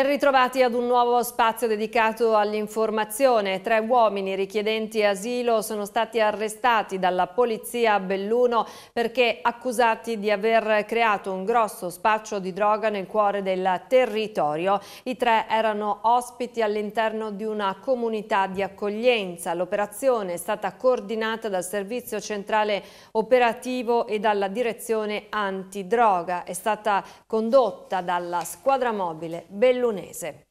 Ben ritrovati ad un nuovo spazio dedicato all'informazione. Tre uomini richiedenti asilo sono stati arrestati dalla polizia a Belluno perché accusati di aver creato un grosso spaccio di droga nel cuore del territorio. I tre erano ospiti all'interno di una comunità di accoglienza. L'operazione è stata coordinata dal Servizio Centrale Operativo e dalla Direzione Antidroga. È stata condotta dalla squadra mobile Belluno Bellunese.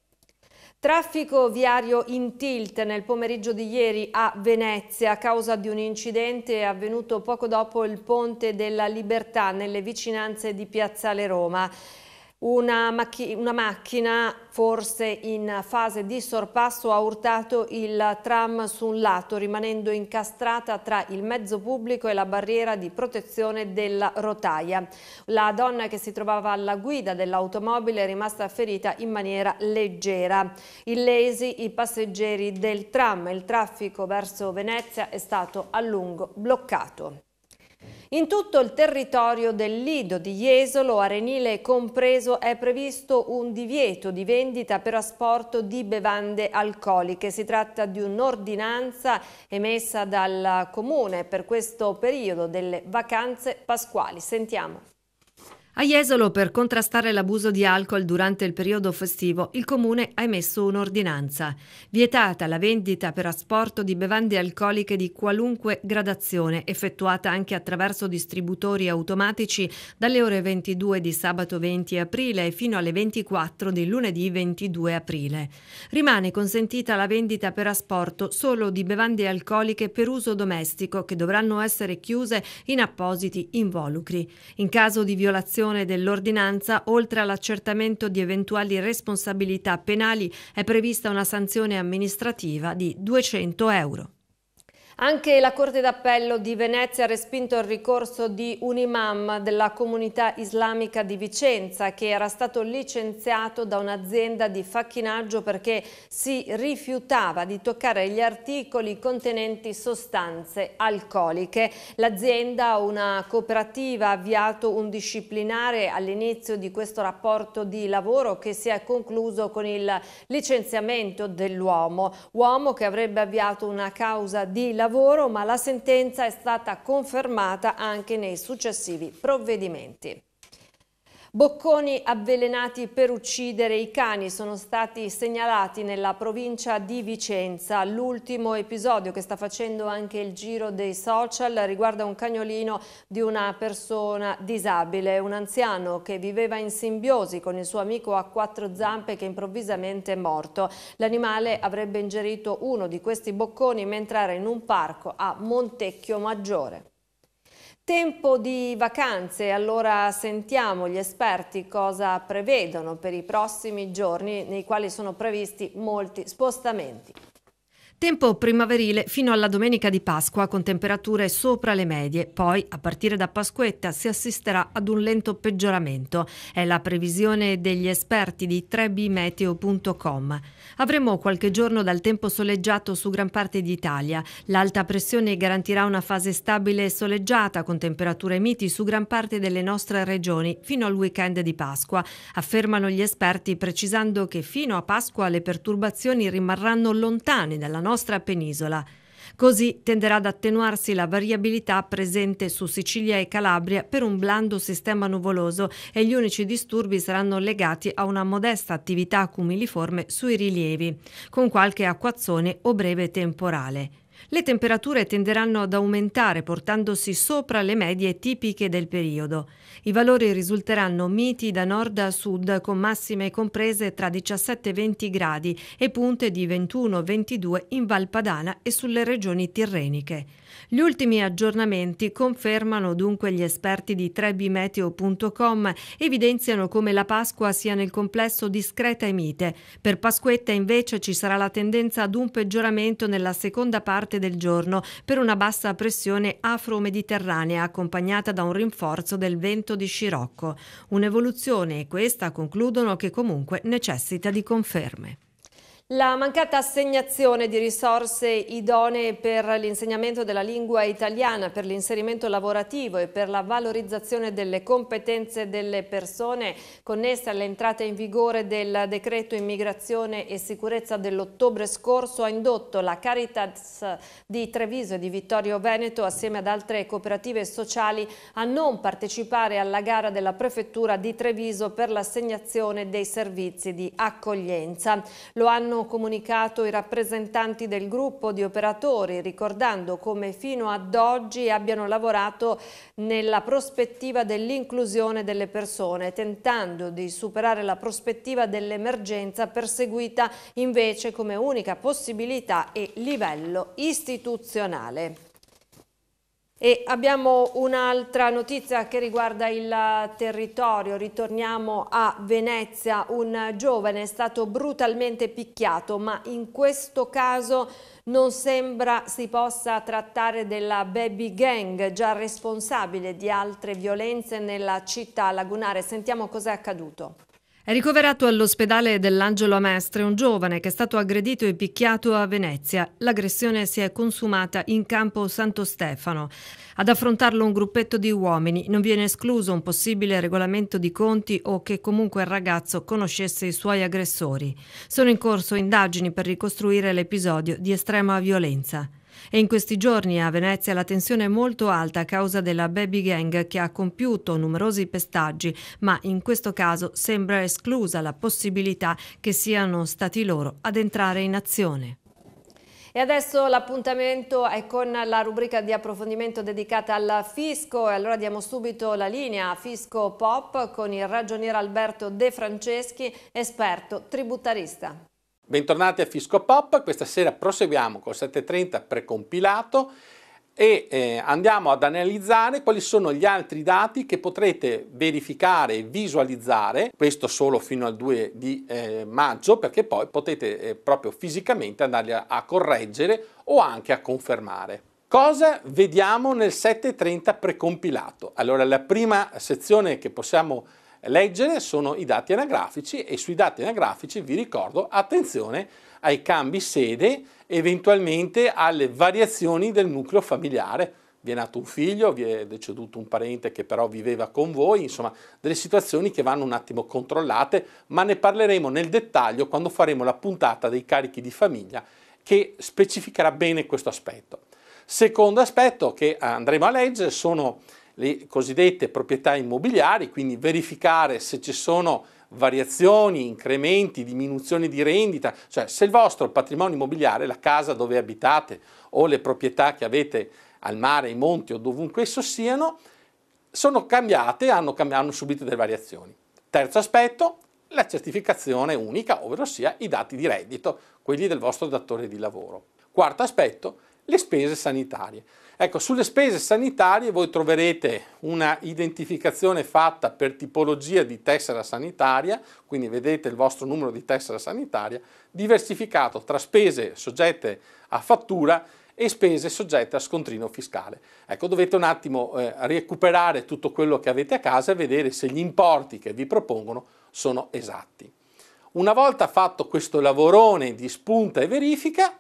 Traffico viario in tilt nel pomeriggio di ieri a Venezia a causa di un incidente avvenuto poco dopo il Ponte della Libertà nelle vicinanze di Piazzale Roma. Una, macchi una, macchina, forse in fase di sorpasso, ha urtato il tram su un lato, rimanendo incastrata tra il mezzo pubblico e la barriera di protezione della rotaia. La donna che si trovava alla guida dell'automobile è rimasta ferita in maniera leggera. Illesi i passeggeri del tram. Il traffico verso Venezia è stato a lungo bloccato. In tutto il territorio del Lido di Jesolo, Arenile compreso, è previsto un divieto di vendita per asporto di bevande alcoliche. Si tratta di un'ordinanza emessa dal Comune per questo periodo delle vacanze pasquali. Sentiamo. A Jesolo, per contrastare l'abuso di alcol durante il periodo festivo, il comune ha emesso un'ordinanza. Vietata la vendita per asporto di bevande alcoliche di qualunque gradazione, effettuata anche attraverso distributori automatici dalle ore 22 di sabato 20 aprile fino alle 24 di lunedì 22 aprile. Rimane consentita la vendita per asporto solo di bevande alcoliche per uso domestico che dovranno essere chiuse in appositi involucri. In caso di violazione applicazione dell'ordinanza, oltre all'accertamento di eventuali responsabilità penali, è prevista una sanzione amministrativa di 200 euro. Anche la Corte d'Appello di Venezia ha respinto il ricorso di un imam della comunità islamica di Vicenza che era stato licenziato da un'azienda di facchinaggio perché si rifiutava di toccare gli articoli contenenti sostanze alcoliche. L'azienda, una cooperativa, ha avviato un disciplinare all'inizio di questo rapporto di lavoro che si è concluso con il licenziamento dell'uomo, uomo che avrebbe avviato una causa di lavoro lavoro, ma la sentenza è stata confermata anche nei successivi provvedimenti. Bocconi avvelenati per uccidere i cani sono stati segnalati nella provincia di Vicenza. L'ultimo episodio che sta facendo anche il giro dei social riguarda un cagnolino di una persona disabile, un anziano che viveva in simbiosi con il suo amico a quattro zampe che improvvisamente è morto. L'animale avrebbe ingerito uno di questi bocconi mentre era in un parco a Montecchio Maggiore. Tempo di vacanze, allora sentiamo gli esperti cosa prevedono per i prossimi giorni nei quali sono previsti molti spostamenti. Tempo primaverile fino alla domenica di Pasqua con temperature sopra le medie, poi a partire da Pasquetta si assisterà ad un lento peggioramento. È la previsione degli esperti di 3bmeteo.com. Avremo qualche giorno dal tempo soleggiato su gran parte d'Italia. L'alta pressione garantirà una fase stabile e soleggiata con temperature miti su gran parte delle nostre regioni fino al weekend di Pasqua, affermano gli esperti precisando che fino a Pasqua le perturbazioni rimarranno lontane dalla nostra nostra penisola. Così tenderà ad attenuarsi la variabilità presente su Sicilia e Calabria per un blando sistema nuvoloso e gli unici disturbi saranno legati a una modesta attività cumiliforme sui rilievi, con qualche acquazzone o breve temporale. Le temperature tenderanno ad aumentare portandosi sopra le medie tipiche del periodo. I valori risulteranno miti da nord a sud con massime comprese tra 17 e 20 gradi e punte di 21-22 in Valpadana e sulle regioni tirreniche. Gli ultimi aggiornamenti confermano dunque gli esperti di trebimeteo.com evidenziano come la Pasqua sia nel complesso discreta e mite. Per Pasquetta invece ci sarà la tendenza ad un peggioramento nella seconda parte parte del giorno per una bassa pressione afro-mediterranea accompagnata da un rinforzo del vento di Scirocco. Un'evoluzione, e questa concludono, che comunque necessita di conferme. La mancata assegnazione di risorse idonee per l'insegnamento della lingua italiana, per l'inserimento lavorativo e per la valorizzazione delle competenze delle persone connesse all'entrata in vigore del decreto immigrazione e sicurezza dell'ottobre scorso ha indotto la Caritas di Treviso e di Vittorio Veneto assieme ad altre cooperative sociali a non partecipare alla gara della prefettura di Treviso per l'assegnazione dei servizi di accoglienza. Lo hanno hanno comunicato i rappresentanti del gruppo di operatori, ricordando come fino ad oggi abbiano lavorato nella prospettiva dell'inclusione delle persone, tentando di superare la prospettiva dell'emergenza perseguita invece come unica possibilità e livello istituzionale. E abbiamo un'altra notizia che riguarda il territorio, ritorniamo a Venezia, un giovane è stato brutalmente picchiato ma in questo caso non sembra si possa trattare della baby gang già responsabile di altre violenze nella città lagunare, sentiamo cosa è accaduto. È ricoverato all'ospedale dell'Angelo Mestre un giovane che è stato aggredito e picchiato a Venezia. L'aggressione si è consumata in campo Santo Stefano. Ad affrontarlo un gruppetto di uomini non viene escluso un possibile regolamento di conti o che comunque il ragazzo conoscesse i suoi aggressori. Sono in corso indagini per ricostruire l'episodio di estrema violenza. E in questi giorni a Venezia la tensione è molto alta a causa della baby gang che ha compiuto numerosi pestaggi, ma in questo caso sembra esclusa la possibilità che siano stati loro ad entrare in azione. E adesso l'appuntamento è con la rubrica di approfondimento dedicata al fisco e allora diamo subito la linea a Fisco Pop con il ragioniere Alberto De Franceschi, esperto tributarista. Bentornati a Fisco Pop, questa sera proseguiamo col 730 precompilato e eh, andiamo ad analizzare quali sono gli altri dati che potrete verificare e visualizzare, questo solo fino al 2 di eh, maggio perché poi potete eh, proprio fisicamente andarli a, a correggere o anche a confermare. Cosa vediamo nel 730 precompilato? Allora la prima sezione che possiamo leggere sono i dati anagrafici e sui dati anagrafici vi ricordo attenzione ai cambi sede, eventualmente alle variazioni del nucleo familiare. Vi è nato un figlio, vi è deceduto un parente che però viveva con voi, insomma delle situazioni che vanno un attimo controllate, ma ne parleremo nel dettaglio quando faremo la puntata dei carichi di famiglia che specificherà bene questo aspetto. Secondo aspetto che andremo a leggere sono le cosiddette proprietà immobiliari, quindi verificare se ci sono variazioni, incrementi, diminuzioni di rendita, cioè se il vostro patrimonio immobiliare, la casa dove abitate o le proprietà che avete al mare, ai monti o dovunque esso siano, sono cambiate, hanno, hanno subito delle variazioni. Terzo aspetto, la certificazione unica, ovvero sia i dati di reddito, quelli del vostro datore di lavoro. Quarto aspetto, le spese sanitarie. Ecco, sulle spese sanitarie voi troverete una identificazione fatta per tipologia di tessera sanitaria, quindi vedete il vostro numero di tessera sanitaria, diversificato tra spese soggette a fattura e spese soggette a scontrino fiscale. Ecco, dovete un attimo eh, recuperare tutto quello che avete a casa e vedere se gli importi che vi propongono sono esatti. Una volta fatto questo lavorone di spunta e verifica,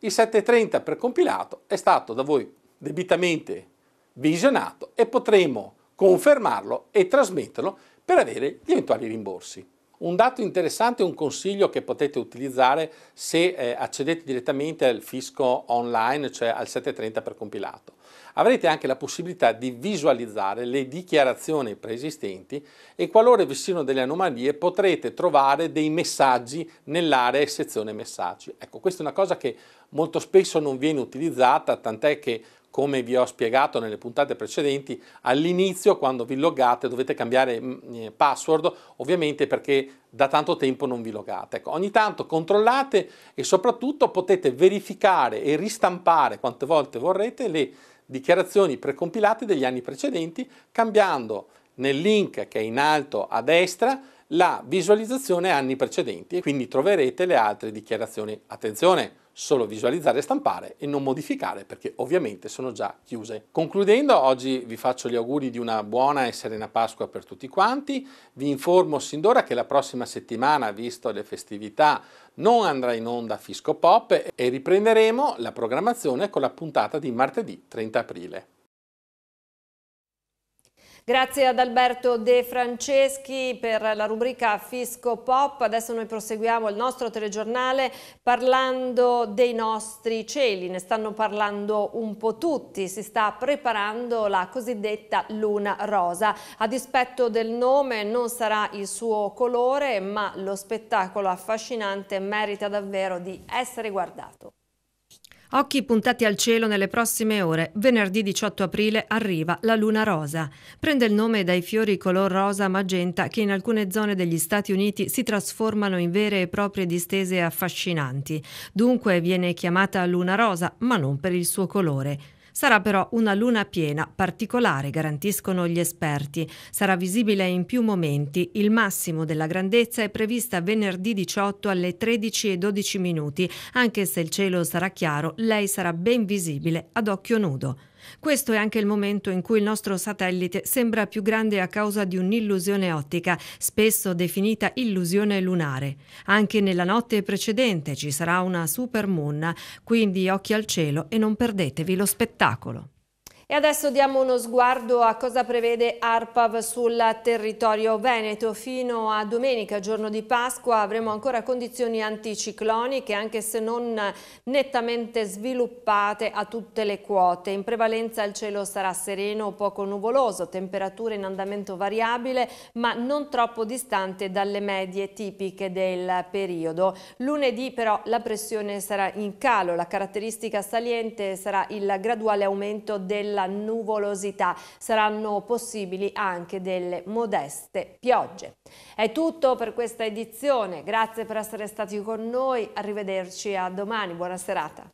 il 730 per compilato è stato da voi debitamente visionato e potremo confermarlo e trasmetterlo per avere gli eventuali rimborsi. Un dato interessante, un consiglio che potete utilizzare se eh, accedete direttamente al fisco online, cioè al 730 per compilato avrete anche la possibilità di visualizzare le dichiarazioni preesistenti e qualora vi siano delle anomalie potrete trovare dei messaggi nell'area e sezione messaggi. Ecco, questa è una cosa che molto spesso non viene utilizzata, tant'è che come vi ho spiegato nelle puntate precedenti, all'inizio quando vi loggate dovete cambiare mm, eh, password, ovviamente perché da tanto tempo non vi logate. Ecco, ogni tanto controllate e soprattutto potete verificare e ristampare quante volte vorrete le dichiarazioni precompilate degli anni precedenti, cambiando nel link che è in alto a destra la visualizzazione anni precedenti e quindi troverete le altre dichiarazioni. Attenzione, solo visualizzare e stampare e non modificare perché ovviamente sono già chiuse. Concludendo, oggi vi faccio gli auguri di una buona e serena Pasqua per tutti quanti. Vi informo sin d'ora che la prossima settimana, visto le festività, non andrà in onda Fisco Pop e riprenderemo la programmazione con la puntata di martedì 30 aprile. Grazie ad Alberto De Franceschi per la rubrica Fisco Pop. Adesso noi proseguiamo il nostro telegiornale parlando dei nostri cieli. Ne stanno parlando un po' tutti. Si sta preparando la cosiddetta luna rosa. A dispetto del nome non sarà il suo colore, ma lo spettacolo affascinante merita davvero di essere guardato. Occhi puntati al cielo nelle prossime ore. Venerdì 18 aprile arriva la luna rosa. Prende il nome dai fiori color rosa magenta che in alcune zone degli Stati Uniti si trasformano in vere e proprie distese affascinanti. Dunque viene chiamata luna rosa, ma non per il suo colore. Sarà però una luna piena particolare, garantiscono gli esperti. Sarà visibile in più momenti. Il massimo della grandezza è prevista venerdì 18 alle 13 e 12 minuti. Anche se il cielo sarà chiaro, lei sarà ben visibile ad occhio nudo. Questo è anche il momento in cui il nostro satellite sembra più grande a causa di un'illusione ottica, spesso definita illusione lunare. Anche nella notte precedente ci sarà una supermoon, quindi occhi al cielo e non perdetevi lo spettacolo. E adesso diamo uno sguardo a cosa prevede ARPAV sul territorio veneto. Fino a domenica, giorno di Pasqua, avremo ancora condizioni anticicloniche, anche se non nettamente sviluppate a tutte le quote. In prevalenza il cielo sarà sereno o poco nuvoloso, temperature in andamento variabile, ma non troppo distante dalle medie tipiche del periodo. Lunedì però la pressione sarà in calo, la caratteristica saliente sarà il graduale aumento del della nuvolosità. Saranno possibili anche delle modeste piogge. È tutto per questa edizione, grazie per essere stati con noi, arrivederci a domani, buona serata.